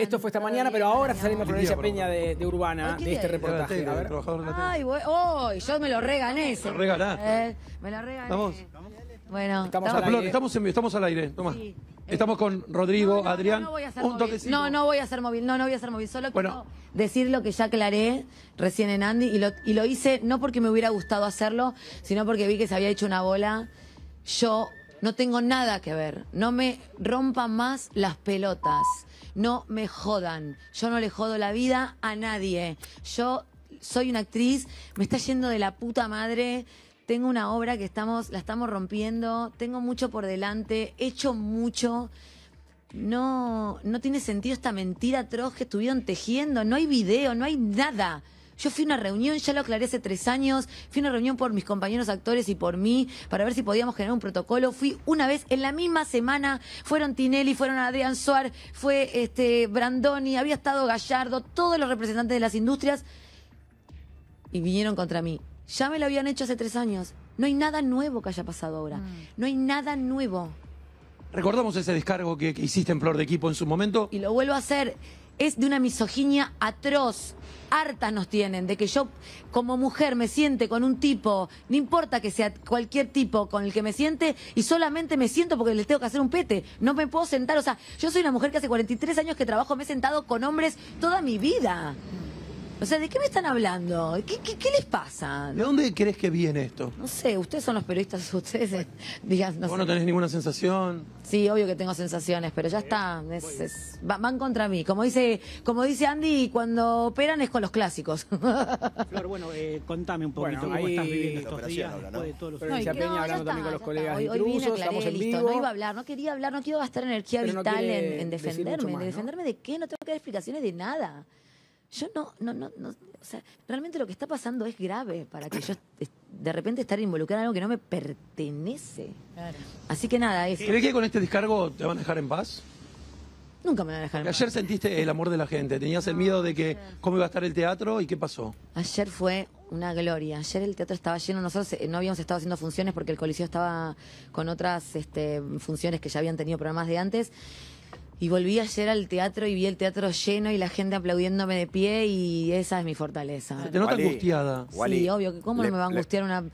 Esto fue esta mañana, pero ahora salimos con Florencia Peña de, Urbana, de este reportaje. A ver. Ay, yo me lo regané. Lo eh, me lo regané. ¿Estamos? Bueno, estamos, estamos, al aire. Eh. estamos con Rodrigo, Adrián. No, no, voy a hacer móvil. No, no voy a ser móvil. Solo bueno. quiero decir lo que ya aclaré recién en Andy y lo, y lo hice no porque me hubiera gustado hacerlo, sino porque vi que se había hecho una bola. Yo no tengo nada que ver. No me rompan más las pelotas. No me jodan. Yo no le jodo la vida a nadie. Yo soy una actriz, me está yendo de la puta madre. Tengo una obra que estamos, la estamos rompiendo, tengo mucho por delante, he hecho mucho. No, no tiene sentido esta mentira atroz que estuvieron tejiendo, no hay video, no hay nada. Yo fui a una reunión, ya lo aclaré hace tres años, fui a una reunión por mis compañeros actores y por mí, para ver si podíamos generar un protocolo. Fui una vez, en la misma semana, fueron Tinelli, fueron Adrián Suárez, fue este Brandoni, había estado Gallardo, todos los representantes de las industrias, y vinieron contra mí. Ya me lo habían hecho hace tres años. No hay nada nuevo que haya pasado ahora. Mm. No hay nada nuevo. Recordamos ese descargo que, que, hiciste en Flor de Equipo en su momento. Y lo vuelvo a hacer es de una misoginia atroz. Hartas nos tienen de que yo como mujer me siente con un tipo, no importa que sea cualquier tipo con el que me siente, y solamente me siento porque les tengo que hacer un pete. No me puedo sentar, o sea, yo soy una mujer que hace 43 años que trabajo, me he sentado con hombres toda mi vida. O sea, ¿de qué me están hablando? ¿Qué, les pasa? ¿De dónde crees que viene esto? No sé, ustedes son los periodistas, ustedes eh, digan... No ¿Vos no tenés ninguna sensación? Sí, obvio que tengo sensaciones, pero ya está, van contra mí. Como dice como dice Andy, cuando operan es con los clásicos. Flor, bueno, eh, contame un poquito cómo estás viviendo estos días de Pero con los colegas hoy, vine, estamos en No iba a hablar, no quería hablar, no quiero gastar energía vital en, en, defenderme. ¿De defenderme de qué? No tengo que dar explicaciones de nada yo no, no, no, no, o sea, realmente lo que está pasando es grave para que yo de repente estar involucrada en algo que no me pertenece. Así que nada, es... ¿Crees que con este descargo te van a dejar en paz? Nunca me van a dejar en paz. Ayer sentiste el amor de la gente, tenías el miedo de que ah, cómo iba a estar el teatro y qué pasó. Ayer fue una gloria. Ayer el teatro estaba lleno. Nosotros eh, no habíamos estado haciendo funciones porque el Coliseo estaba con otras este, funciones que ya habían tenido programas de antes. Y volví ayer al teatro y vi el teatro lleno y la gente aplaudiéndome de pie y esa es mi fortaleza. te nota angustiada. sí, obvio, cómo no me va a angustiar una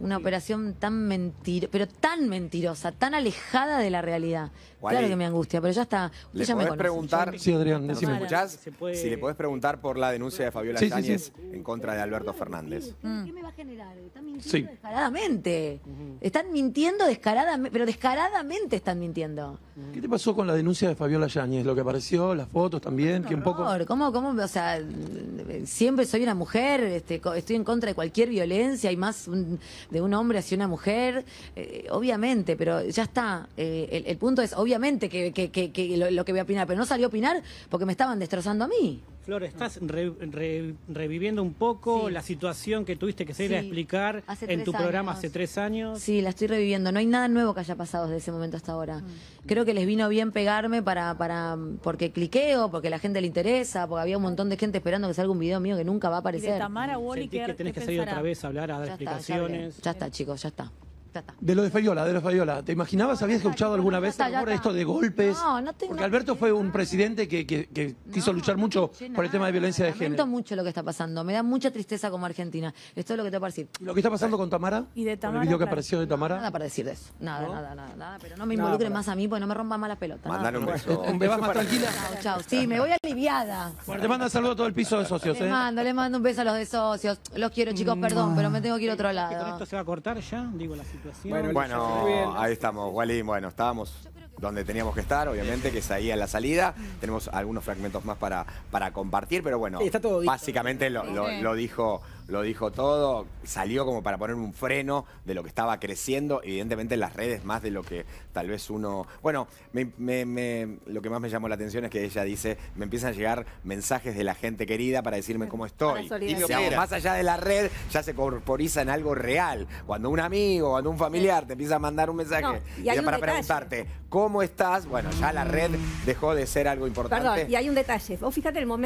una operación tan mentirosa, pero tan mentirosa, tan alejada de la realidad. Claro que me angustia, pero ya está. ¿Le preguntar, Adrián, si Escuchás, Si le podés preguntar por la denuncia de Fabiola Yáñez en contra de Alberto Fernández. Mm. ¿Qué me va a generar? Están mintiendo descaradamente. Están mintiendo descaradamente, pero descaradamente están mintiendo. Mm. ¿Qué te pasó con la denuncia de Fabiola Yáñez? Lo que apareció, las fotos también, que poco... ¿Cómo, cómo, o sea, siempre soy una mujer, este, estoy en contra de cualquier violencia y más de un hombre hacia una mujer, eh, obviamente, pero ya está. Eh, el, punto es, obviamente, que, que, lo, lo que voy a opinar, pero no salió a opinar porque me estaban destrozando a mí. Flor, ah. estás reviviendo un poco la situación que tuviste que salir a explicar en tu programa hace tres años. Sí, la estoy reviviendo. No hay nada nuevo que haya pasado desde ese momento hasta ahora. Mm. Creo que les vino bien pegarme para, para porque cliqueo, porque la gente le interesa, porque había un montón de gente esperando que salga un video mío que nunca va a aparecer. Y que tenés que salir otra vez a hablar, a dar explicaciones. ya está, chicos, ya está. De lo de Fayola, de lo de Fayola. ¿Te imaginabas, habías escuchado alguna vez esto de golpes? No, no tengo... Porque Alberto fue un presidente que, quiso luchar mucho por el tema de violencia de género. Me mucho lo que está pasando, me da mucha tristeza como argentina. Esto es lo que te va a decir. lo que está pasando con Tamara? ¿Y de Tamara? ¿El video que apareció de Tamara? Nada para decir de eso, nada, nada, nada, nada, Pero no me involucre más a mí porque no me rompa más las pelotas. Mandale un beso. ¿Me vas más tranquila? Chao, chao. Sí, me voy aliviada. Bueno, te manda saludo a todo el piso de socios. eh. mando, le mando un beso a los de socios. Los quiero, chicos, perdón, pero me tengo que ir otro lado. ¿Esto se va a cortar ya? Digo la bueno, ahí estamos, Bueno, estábamos donde teníamos que estar, obviamente, que es ahí la salida. Tenemos algunos fragmentos más para, para compartir, pero bueno, básicamente lo, lo dijo lo dijo todo, salió como para poner un freno de lo que estaba creciendo, evidentemente en las redes más de lo que tal vez uno... Bueno, me, lo que más me llamó la atención es que ella dice, me empiezan a llegar mensajes de la gente querida para decirme cómo estoy. Y más allá de la red, ya se corporiza en algo real. Cuando un amigo, cuando un familiar te empieza a mandar un mensaje para preguntarte, ¿cómo estás? Bueno, ya la red dejó de ser algo importante. Perdón, y hay un detalle. Vos fíjate el momento...